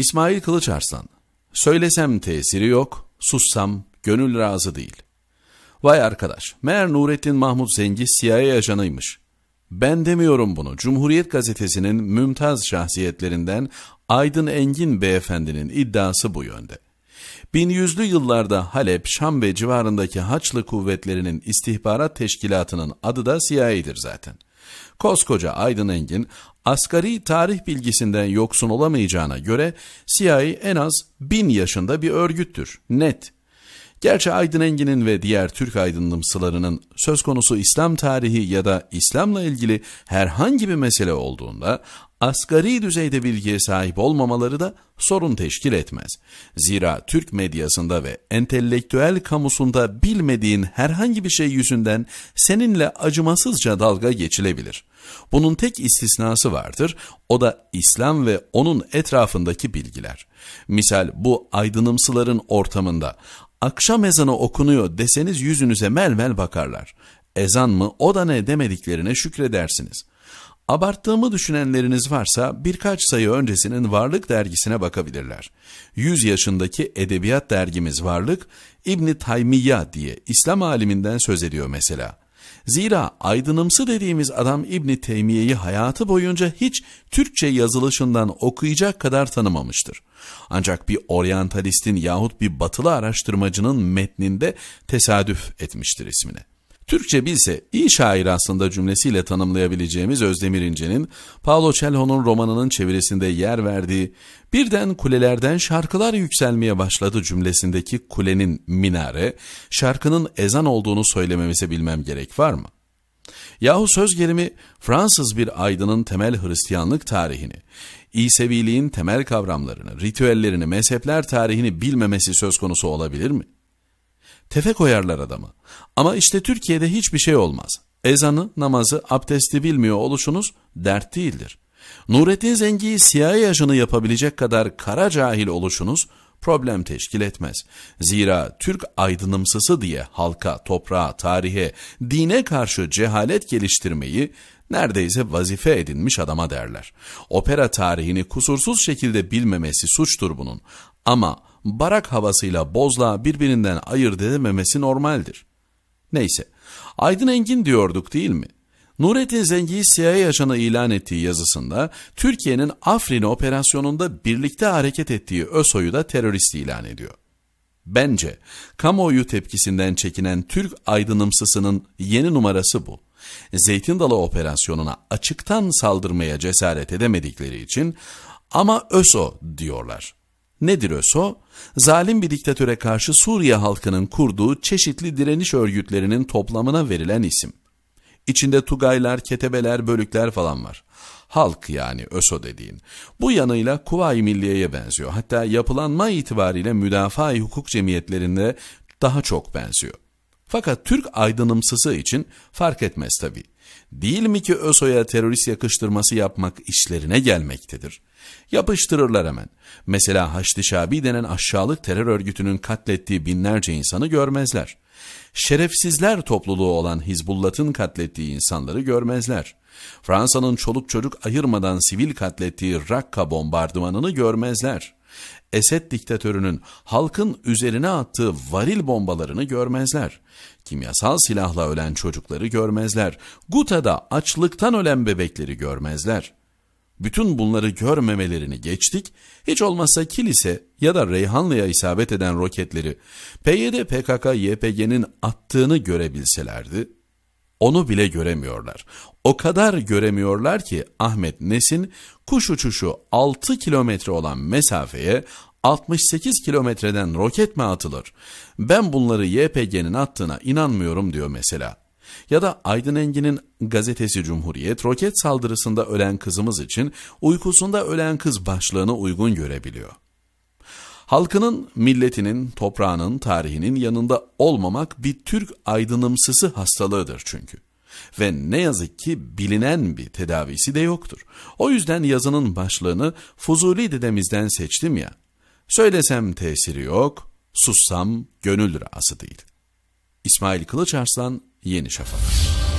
İsmail Kılıçarslan, söylesem tesiri yok, sussam gönül razı değil. Vay arkadaş, meğer Nurettin Mahmut Zengi CIA ajanıymış. Ben demiyorum bunu, Cumhuriyet Gazetesi'nin mümtaz şahsiyetlerinden Aydın Engin Beyefendi'nin iddiası bu yönde. 1100'lü yıllarda Halep, Şam ve civarındaki Haçlı kuvvetlerinin istihbarat teşkilatının adı da CIA'dir zaten.'' Koskoca Aydın Engin asgari tarih bilgisinden yoksun olamayacağına göre CIA en az bin yaşında bir örgüttür. Net. Gerçi Aydın Engin'in ve diğer Türk aydınlımsılarının söz konusu İslam tarihi ya da İslam'la ilgili herhangi bir mesele olduğunda asgari düzeyde bilgiye sahip olmamaları da sorun teşkil etmez. Zira Türk medyasında ve entelektüel kamusunda bilmediğin herhangi bir şey yüzünden seninle acımasızca dalga geçilebilir. Bunun tek istisnası vardır, o da İslam ve onun etrafındaki bilgiler. Misal bu aydınımsıların ortamında akşam ezanı okunuyor deseniz yüzünüze mel mel bakarlar. Ezan mı o da ne demediklerine şükredersiniz. Abarttığımı düşünenleriniz varsa birkaç sayı öncesinin Varlık dergisine bakabilirler. 100 yaşındaki edebiyat dergimiz Varlık, İbni Taymiyya diye İslam aliminden söz ediyor mesela. Zira aydınımsı dediğimiz adam İbni Teymiye'yi hayatı boyunca hiç Türkçe yazılışından okuyacak kadar tanımamıştır. Ancak bir oryantalistin yahut bir batılı araştırmacının metninde tesadüf etmiştir ismini. Türkçe bilse iyi şair aslında cümlesiyle tanımlayabileceğimiz Özdemir İnce'nin Paolo Celho'nun romanının çevirisinde yer verdiği birden kulelerden şarkılar yükselmeye başladı cümlesindeki kulenin minare şarkının ezan olduğunu söylememize bilmem gerek var mı? Yahu söz gelimi Fransız bir aydının temel Hristiyanlık tarihini, İseviliğin temel kavramlarını, ritüellerini, mezhepler tarihini bilmemesi söz konusu olabilir mi?'' tefe koyarlar adamı. Ama işte Türkiye'de hiçbir şey olmaz. Ezanı, namazı, abdesti bilmiyor oluşunuz dert değildir. Nurettin Zengi'yi siyahi yaşını yapabilecek kadar kara cahil oluşunuz problem teşkil etmez. Zira Türk aydınımsısı diye halka, toprağa, tarihe, dine karşı cehalet geliştirmeyi neredeyse vazife edinmiş adama derler. Opera tarihini kusursuz şekilde bilmemesi suçtur bunun ama barak havasıyla bozla birbirinden ayırt edememesi normaldir. Neyse, Aydın Engin diyorduk değil mi?'' Nurettin Zengi'yi CIA ajanı ilan ettiği yazısında Türkiye'nin Afrin operasyonunda birlikte hareket ettiği ÖSO'yu da terörist ilan ediyor. Bence kamuoyu tepkisinden çekinen Türk aydınımsısının yeni numarası bu. Zeytin Dalı operasyonuna açıktan saldırmaya cesaret edemedikleri için ama ÖSO diyorlar. Nedir ÖSO? Zalim bir diktatöre karşı Suriye halkının kurduğu çeşitli direniş örgütlerinin toplamına verilen isim. İçinde tugaylar, ketebeler, bölükler falan var. Halk yani ÖSO dediğin. Bu yanıyla Kuvayi Milliye'ye benziyor. Hatta yapılanma itibariyle müdafaa hukuk cemiyetlerinde daha çok benziyor. Fakat Türk aydınımsızı için fark etmez tabii. Değil mi ki ÖSO'ya terörist yakıştırması yapmak işlerine gelmektedir. Yapıştırırlar hemen. Mesela Haçlı Şabi denen aşağılık terör örgütünün katlettiği binlerce insanı görmezler. Şerefsizler topluluğu olan Hizbullah'ın katlettiği insanları görmezler. Fransa'nın çoluk çocuk ayırmadan sivil katlettiği Rakka bombardımanını görmezler.'' Esed diktatörünün halkın üzerine attığı varil bombalarını görmezler. Kimyasal silahla ölen çocukları görmezler. Guta'da açlıktan ölen bebekleri görmezler. Bütün bunları görmemelerini geçtik, hiç olmazsa kilise ya da Reyhanlı'ya isabet eden roketleri PYD, PKK, YPG'nin attığını görebilselerdi, onu bile göremiyorlar. O kadar göremiyorlar ki Ahmet Nesin kuş uçuşu 6 kilometre olan mesafeye 68 kilometreden roket mi atılır? Ben bunları YPG'nin attığına inanmıyorum diyor mesela. Ya da Aydın Engin'in gazetesi Cumhuriyet roket saldırısında ölen kızımız için uykusunda ölen kız başlığını uygun görebiliyor. Halkının, milletinin, toprağının, tarihinin yanında olmamak bir Türk aydınımsısı hastalığıdır çünkü. Ve ne yazık ki bilinen bir tedavisi de yoktur. O yüzden yazının başlığını Fuzuli dedemizden seçtim ya. Söylesem tesiri yok, sussam gönül rası değil. İsmail Kılıçarslan, Yeni Şafak.